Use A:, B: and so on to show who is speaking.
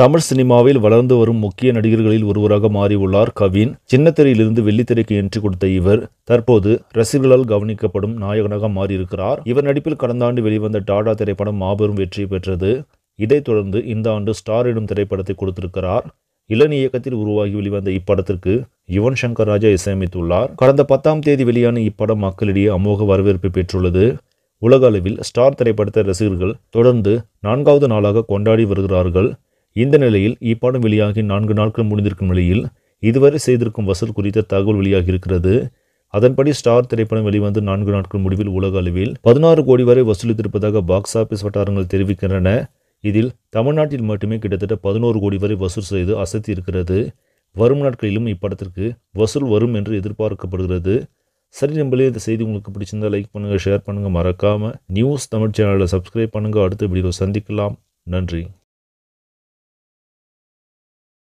A: தமிழ் சினிமாவில் வளர்ந்து வரும் முக்கிய நடிகர்களில் ஒருவராக மாறியுள்ளார் கவின் சின்னத்திரையிலிருந்து வெள்ளித்திரைக்கு என்றி கொடுத்த இவர் தற்போது ரசிகர்களால் கவனிக்கப்படும் நாயகனாக மாறியிருக்கிறார் இவர் நடிப்பில் கடந்த ஆண்டு வெளிவந்த டாடா திரைப்படம் மாபெரும் வெற்றி பெற்றது இதைத் தொடர்ந்து இந்த ஆண்டு ஸ்டார் எனும் திரைப்படத்தை கொடுத்திருக்கிறார் இளன் இயக்கத்தில் உருவாகி வெளிவந்த இப்படத்திற்கு யுவன் சங்கர் ராஜா இசையமைத்துள்ளார் கடந்த பத்தாம் தேதி வெளியான இப்படம் மக்களிடையே அமோக வரவேற்பு பெற்றுள்ளது உலக அளவில் ஸ்டார் திரைப்படத்தை ரசிகர்கள் தொடர்ந்து நான்காவது நாளாக கொண்டாடி வருகிறார்கள் இந்த நிலையில் இப்பாடம் வெளியாகி நான்கு நாட்கள் முடிந்திருக்கும் நிலையில் இதுவரை செய்திருக்கும் வசூல் குறித்த தகவல் வெளியாகி இருக்கிறது அதன்படி ஸ்டார் திரைப்படம் வெளிவந்து நான்கு நாட்கள் முடிவில் உலக அளவில் பதினாறு கோடி வரை வசூலித்திருப்பதாக பாக்ஸ் ஆஃபீஸ் வட்டாரங்கள் தெரிவிக்கின்றன இதில் தமிழ்நாட்டில் மட்டுமே கிட்டத்தட்ட பதினோரு கோடி வரை வசூல் செய்து அசத்தி இருக்கிறது வரும் நாட்களிலும் இப்படத்திற்கு வசூல் வரும் என்று எதிர்பார்க்கப்படுகிறது சரி நம்மளே இந்த செய்தி உங்களுக்கு பிடிச்சிருந்தால் லைக் பண்ணுங்கள் ஷேர் பண்ணுங்கள் மறக்காமல் நியூஸ் தமிழ் சேனலில் சப்ஸ்கிரைப் பண்ணுங்கள் அடுத்த வீடியோ சந்திக்கலாம் நன்றி